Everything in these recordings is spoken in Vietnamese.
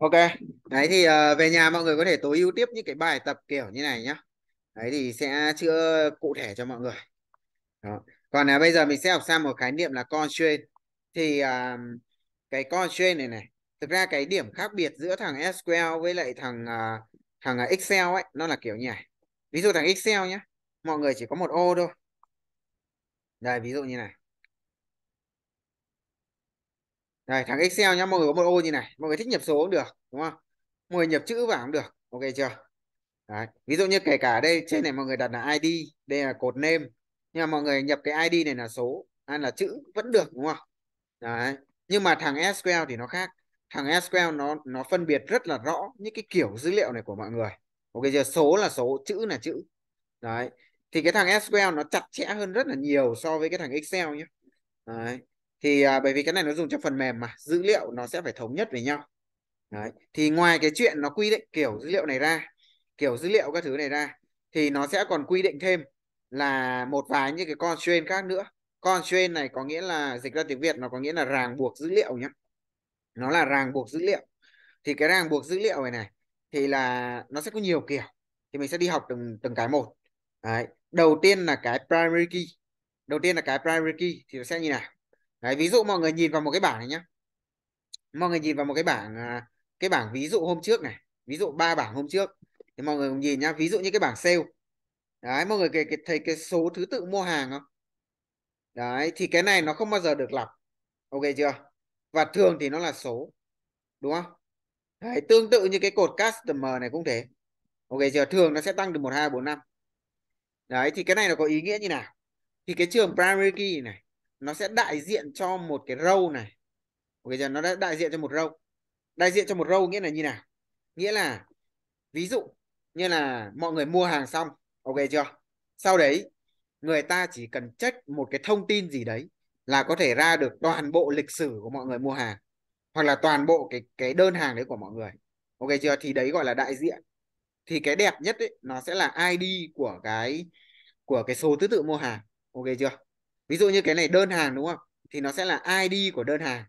ok đấy thì uh, về nhà mọi người có thể tối ưu tiếp những cái bài tập kiểu như này nhá đấy thì sẽ chữa cụ thể cho mọi người Đó. còn là bây giờ mình sẽ học sang một khái niệm là constraint thì uh, cái constraint này này thực ra cái điểm khác biệt giữa thằng SQL với lại thằng uh, thằng à, Excel ấy nó là kiểu như này ví dụ thằng Excel nhá mọi người chỉ có một ô thôi đây ví dụ như này đây thằng Excel nhá mọi người có một ô như này mọi người thích nhập số cũng được đúng không mọi người nhập chữ vào cũng được ok chưa Đấy. ví dụ như kể cả đây trên này mọi người đặt là ID đây là cột name nhưng mà mọi người nhập cái ID này là số hay là chữ vẫn được đúng không Đấy. nhưng mà thằng SQL thì nó khác thằng SQL nó nó phân biệt rất là rõ những cái kiểu dữ liệu này của mọi người ok giờ số là số chữ là chữ đấy thì cái thằng SQL nó chặt chẽ hơn rất là nhiều so với cái thằng Excel nhé đấy thì à, bởi vì cái này nó dùng cho phần mềm mà dữ liệu nó sẽ phải thống nhất với nhau Đấy. thì ngoài cái chuyện nó quy định kiểu dữ liệu này ra kiểu dữ liệu các thứ này ra thì nó sẽ còn quy định thêm là một vài những cái constraint khác nữa constraint này có nghĩa là dịch ra tiếng Việt nó có nghĩa là ràng buộc dữ liệu nhé nó là ràng buộc dữ liệu thì cái ràng buộc dữ liệu này này thì là nó sẽ có nhiều kiểu thì mình sẽ đi học từng từng cái một Đấy. đầu tiên là cái primary key đầu tiên là cái primary key thì nó sẽ như nào Đấy, ví dụ mọi người nhìn vào một cái bảng này nhé mọi người nhìn vào một cái bảng à, cái bảng ví dụ hôm trước này ví dụ ba bảng hôm trước thì mọi người cùng nhìn nhá ví dụ như cái bảng sale đấy mọi người cái, cái, thấy cái số thứ tự mua hàng không đấy thì cái này nó không bao giờ được lặp ok chưa và thường thì nó là số đúng không đấy, tương tự như cái cột customer này cũng thế ok chưa thường nó sẽ tăng từ một hai bốn năm đấy thì cái này nó có ý nghĩa như nào thì cái trường primary key này nó sẽ đại diện cho một cái râu này bây giờ nó đã đại diện cho một râu, đại diện cho một râu nghĩa là như nào nghĩa là ví dụ như là mọi người mua hàng xong ok chưa sau đấy người ta chỉ cần check một cái thông tin gì đấy là có thể ra được toàn bộ lịch sử của mọi người mua hàng hoặc là toàn bộ cái cái đơn hàng đấy của mọi người ok chưa thì đấy gọi là đại diện thì cái đẹp nhất ấy, nó sẽ là id của cái của cái số thứ tự mua hàng ok chưa ví dụ như cái này đơn hàng đúng không thì nó sẽ là ID của đơn hàng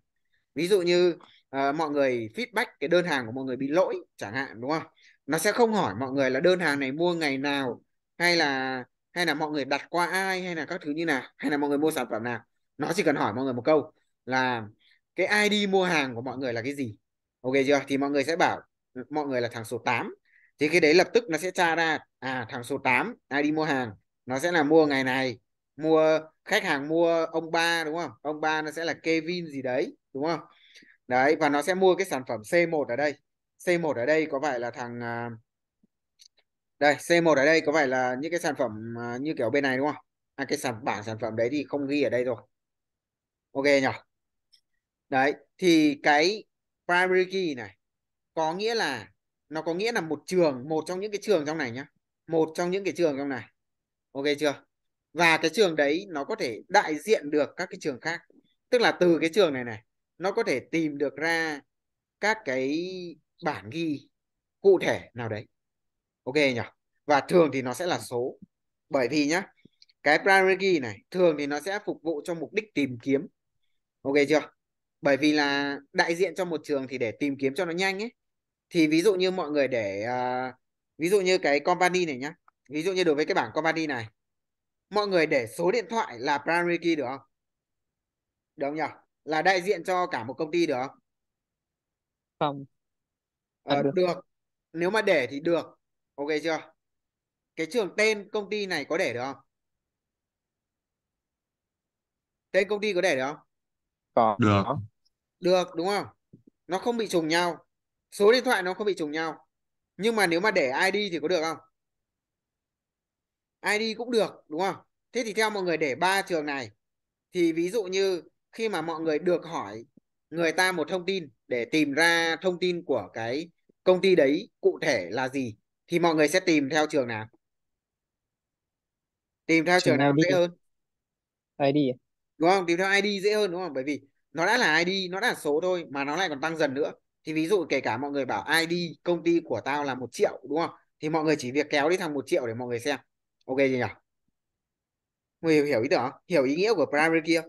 ví dụ như uh, mọi người feedback cái đơn hàng của mọi người bị lỗi chẳng hạn đúng không nó sẽ không hỏi mọi người là đơn hàng này mua ngày nào hay là hay là mọi người đặt qua ai hay là các thứ như nào hay là mọi người mua sản phẩm nào nó chỉ cần hỏi mọi người một câu là cái ID mua hàng của mọi người là cái gì ok chưa thì mọi người sẽ bảo mọi người là thằng số 8 thì cái đấy lập tức nó sẽ tra ra à thằng số 8 ID mua hàng nó sẽ là mua ngày này mua khách hàng mua ông ba đúng không ông ba nó sẽ là Kevin gì đấy đúng không đấy và nó sẽ mua cái sản phẩm C1 ở đây C1 ở đây có phải là thằng à, đây C1 ở đây có phải là những cái sản phẩm à, như kiểu bên này đúng không à, cái sản bảng sản phẩm đấy thì không ghi ở đây rồi ok nhỉ đấy thì cái primary key này có nghĩa là nó có nghĩa là một trường một trong những cái trường trong này nhá một trong những cái trường trong này ok chưa và cái trường đấy nó có thể đại diện được các cái trường khác tức là từ cái trường này này nó có thể tìm được ra các cái bản ghi cụ thể nào đấy ok nhỉ và thường thì nó sẽ là số bởi vì nhá cái primary key này thường thì nó sẽ phục vụ cho mục đích tìm kiếm ok chưa bởi vì là đại diện cho một trường thì để tìm kiếm cho nó nhanh ấy thì ví dụ như mọi người để uh, ví dụ như cái company này nhá ví dụ như đối với cái bảng company này mọi người để số điện thoại là primary key được không? Đúng không nhỉ? Là đại diện cho cả một công ty được không? Không. Ờ, à, được. được. Nếu mà để thì được. Ok chưa? Cái trường tên công ty này có để được không? Tên công ty có để được không? Có. Được. Được đúng không? Nó không bị trùng nhau. Số điện thoại nó không bị trùng nhau. Nhưng mà nếu mà để ID thì có được không? ID cũng được đúng không? Thế thì theo mọi người để ba trường này thì ví dụ như khi mà mọi người được hỏi người ta một thông tin để tìm ra thông tin của cái công ty đấy cụ thể là gì thì mọi người sẽ tìm theo trường nào? Tìm theo trường, trường nào ID. dễ hơn? ID. À? Đúng không? Tìm theo ID dễ hơn đúng không? Bởi vì nó đã là ID, nó đã là số thôi mà nó lại còn tăng dần nữa. Thì ví dụ kể cả mọi người bảo ID công ty của tao là một triệu đúng không? Thì mọi người chỉ việc kéo đi thằng một triệu để mọi người xem ok gì nhỉ người hiểu, hiểu ý tưởng hiểu ý nghĩa của primary kia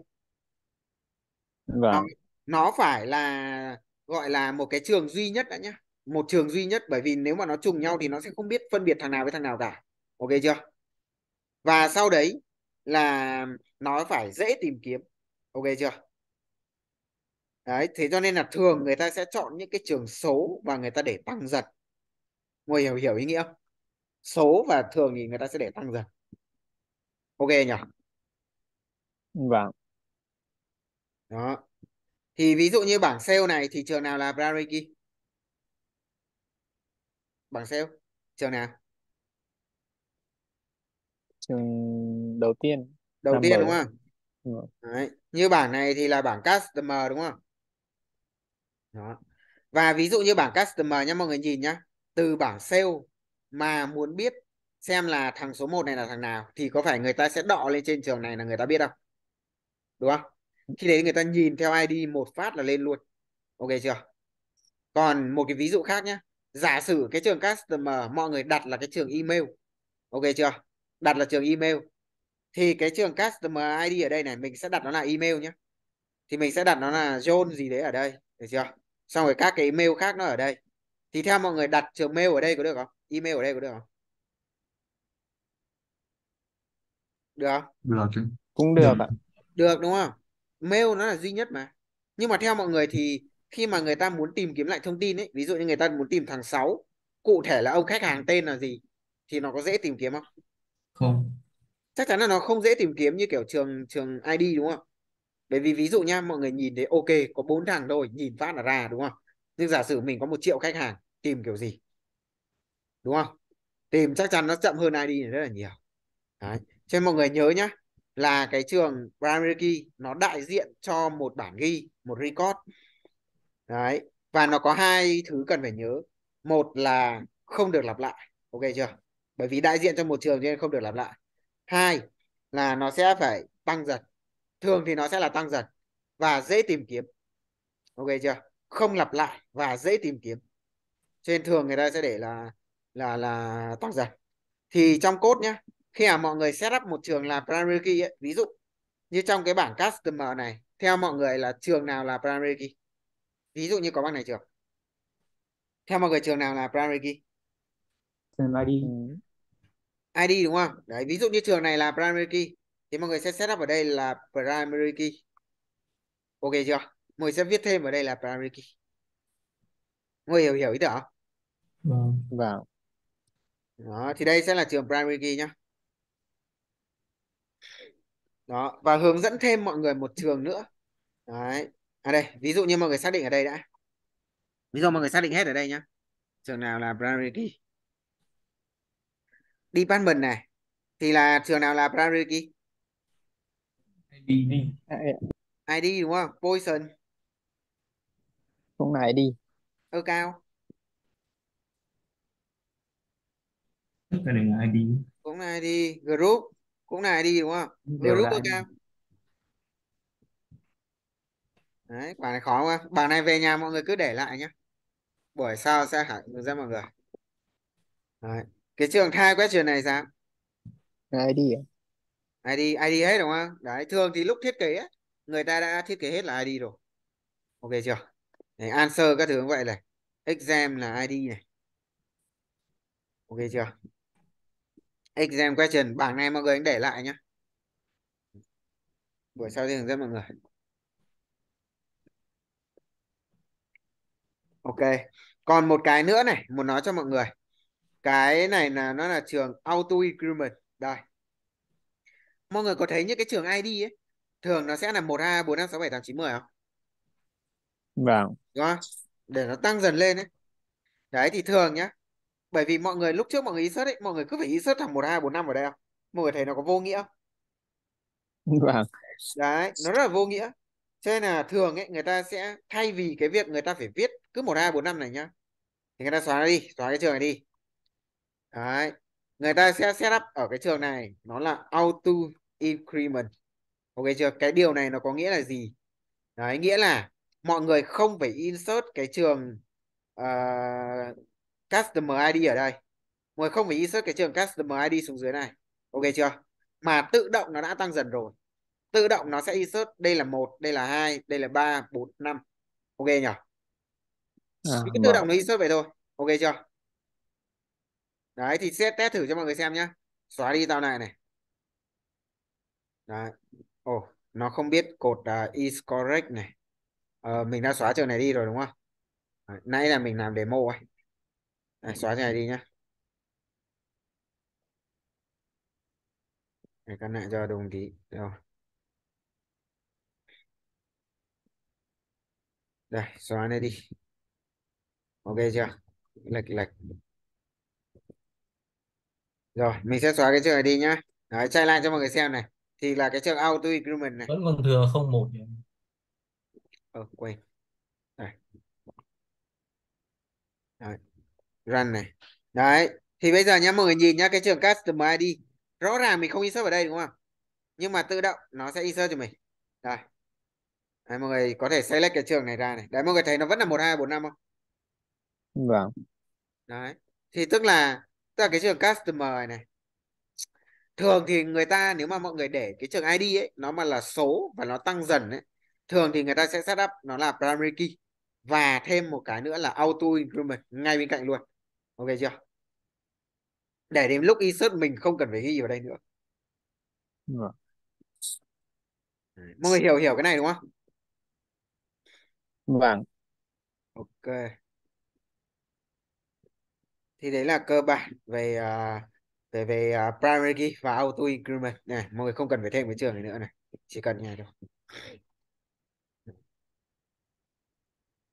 vâng. nó, nó phải là gọi là một cái trường duy nhất đã nhá một trường duy nhất bởi vì nếu mà nó trùng nhau thì nó sẽ không biết phân biệt thằng nào với thằng nào cả ok chưa và sau đấy là nó phải dễ tìm kiếm ok chưa đấy thế cho nên là thường người ta sẽ chọn những cái trường số và người ta để tăng giật. ngồi hiểu hiểu ý nghĩa không số và thường thì người ta sẽ để tăng dần ok nhỉ vâng đó thì ví dụ như bảng sale này thì trường nào là Brareki bảng sale trường nào trường đầu tiên đầu tiên đúng không Đấy. như bảng này thì là bảng customer đúng không đó và ví dụ như bảng customer nha mọi người nhìn nhá từ bảng sale mà muốn biết xem là thằng số 1 này là thằng nào thì có phải người ta sẽ đọ lên trên trường này là người ta biết không đúng không khi đấy người ta nhìn theo ID một phát là lên luôn ok chưa còn một cái ví dụ khác nhé giả sử cái trường customer mọi người đặt là cái trường email ok chưa đặt là trường email thì cái trường customer ID ở đây này mình sẽ đặt nó là email nhé thì mình sẽ đặt nó là John gì đấy ở đây được chưa xong rồi các cái email khác nó ở đây thì theo mọi người đặt trường mail ở đây có được không email ở đây có được không được không được chứ cũng được ạ được đúng không mail nó là duy nhất mà nhưng mà theo mọi người thì khi mà người ta muốn tìm kiếm lại thông tin ấy ví dụ như người ta muốn tìm thằng 6 cụ thể là ông khách hàng tên là gì thì nó có dễ tìm kiếm không không chắc chắn là nó không dễ tìm kiếm như kiểu trường trường ID đúng không bởi vì ví dụ nha mọi người nhìn thấy ok có bốn thằng thôi nhìn phát là ra đúng không nhưng giả sử mình có một triệu khách hàng tìm kiểu gì đúng không tìm chắc chắn nó chậm hơn ID rất là nhiều Đấy. cho mọi người nhớ nhá là cái trường primary nó đại diện cho một bản ghi một record Đấy. và nó có hai thứ cần phải nhớ một là không được lặp lại ok chưa bởi vì đại diện cho một trường nên không được lặp lại hai là nó sẽ phải tăng dần thường thì nó sẽ là tăng dần và dễ tìm kiếm ok chưa không lặp lại và dễ tìm kiếm trên thường người ta sẽ để là là là tác giả thì trong cốt nhá khi mà mọi người set up một trường là primary key ấy, ví dụ như trong cái bảng customer này theo mọi người là trường nào là primary key ví dụ như có bác này trường theo mọi người trường nào là primary key ID ừ. ID đúng không đấy ví dụ như trường này là primary key thì mọi người sẽ set up ở đây là primary key ok chưa mọi người sẽ viết thêm ở đây là primary key mọi người hiểu hiểu ý tưởng không vâng vâng đó thì đây sẽ là trường primary key nhá đó và hướng dẫn thêm mọi người một trường nữa đấy à đây ví dụ như mọi người xác định ở đây đã ví dụ mọi người xác định hết ở đây nhá trường nào là primary key department này thì là trường nào là primary key ID ID đúng không Poison không này đi ơ cao cái này là ID cũng là ID group cũng là ID đúng không Đều group tôi cao đấy bài này khó quá bài này về nhà mọi người cứ để lại nhé buổi sau sẽ hỏi hướng dẫn mọi người đấy. cái trường thai quét trường này sao ID ID ID hết đúng không đấy thường thì lúc thiết kế người ta đã thiết kế hết là ID rồi ok chưa đấy, answer các thứ như vậy này exam là ID này ok chưa exam question bảng này mọi người anh để lại nhé buổi sau thì hướng dẫn mọi người ok còn một cái nữa này muốn nói cho mọi người cái này là nó là trường auto Increment. đây mọi người có thấy những cái trường ID ấy thường nó sẽ là một hai bốn năm sáu bảy tám chín mười không vâng đúng không? để nó tăng dần lên ấy đấy thì thường nhá bởi vì mọi người lúc trước mọi người insert ấy mọi người cứ phải insert thằng một hai bốn năm vào đây không mọi người thấy nó có vô nghĩa không vâng. đấy nó rất là vô nghĩa cho nên là thường ấy người ta sẽ thay vì cái việc người ta phải viết cứ một hai bốn năm này nhá thì người ta xóa nó đi xóa cái trường này đi đấy người ta sẽ set up ở cái trường này nó là auto increment ok chưa cái điều này nó có nghĩa là gì đấy nghĩa là mọi người không phải insert cái trường uh, customer ID ở đây mọi không phải insert cái trường customer ID xuống dưới này ok chưa mà tự động nó đã tăng dần rồi tự động nó sẽ insert đây là một đây là hai đây là ba bốn năm ok nhỉ à, cái tự vâng. động nó insert vậy thôi ok chưa đấy thì sẽ test thử cho mọi người xem nhá xóa đi tao này này đấy ồ oh, nó không biết cột uh, is correct này uh, mình đã xóa trường này đi rồi đúng không nãy là mình làm demo ấy à, xóa cái này đi nhá để căn lại cho đồng tí rồi đây xóa này đi ok chưa lệch lệch rồi mình sẽ xóa cái trường này đi nhá Đấy, trai lại cho mọi người xem này thì là cái trường auto increment này vẫn còn thừa không một ờ quên đây Đấy run này đấy thì bây giờ nhá mọi người nhìn nhá cái trường customer id rõ ràng mình không insert vào đây đúng không nhưng mà tự động nó sẽ insert cho mình đây đấy, mọi người có thể select cái trường này ra này đấy mọi người thấy nó vẫn là một hai bốn năm không vâng đấy thì tức là tức là cái trường customer này, này thường thì người ta nếu mà mọi người để cái trường ID ấy nó mà là số và nó tăng dần ấy thường thì người ta sẽ setup nó là primary key và thêm một cái nữa là auto increment ngay bên cạnh luôn ok chưa để đến lúc insert mình không cần phải ghi vào đây nữa mọi người hiểu hiểu cái này đúng không vâng ok thì đấy là cơ bản về à, về về à, primary key và auto increment này mọi người không cần phải thêm cái trường này nữa này chỉ cần này thôi